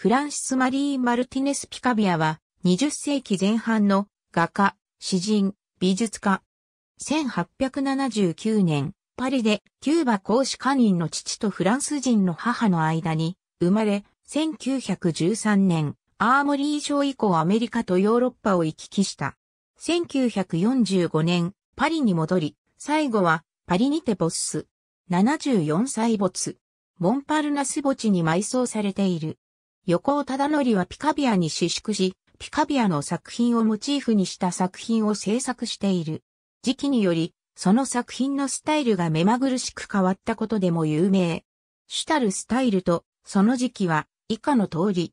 フランシス・マリー・マルティネス・ピカビアは、20世紀前半の画家、詩人、美術家。1879年、パリでキューバ公使家人の父とフランス人の母の間に生まれ、1913年、アーモリー賞以降アメリカとヨーロッパを行き来した。1945年、パリに戻り、最後はパリにてボッス。74歳没。モンパルナス墓地に埋葬されている。横尾忠則はピカビアに私縮し、ピカビアの作品をモチーフにした作品を制作している。時期により、その作品のスタイルが目まぐるしく変わったことでも有名。主たるスタイルと、その時期は、以下の通り。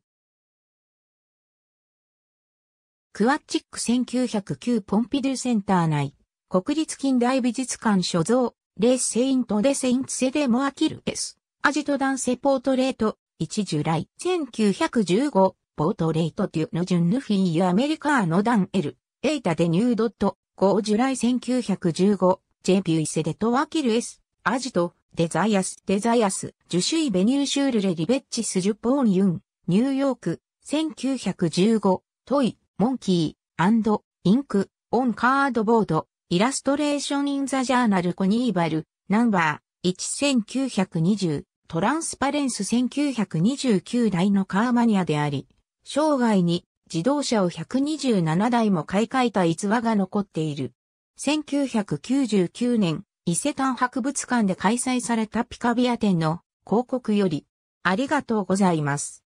クワッチック1909ポンピドゥセンター内、国立近代美術館所蔵、レースセイントデセインツセデモアキルエス、アジトダンセポートレート、1ジュライ1915ポートレートデュノジュンヌフィーユアメリカーノダンエルエイタデニュードット5ジュライ1915ジェビュイセデトワキルエスアジトデザイアスデザイアスジュシュイベニューシュールレリベッチスジュポーンユンニューヨーク1915トイモンキーアンドインクオンカードボードイラストレーションインザジャーナルコニーバルナンバー1920トランスパレンス1929台のカーマニアであり、生涯に自動車を127台も買い替えた逸話が残っている。1999年、伊勢丹博物館で開催されたピカビア展の広告より、ありがとうございます。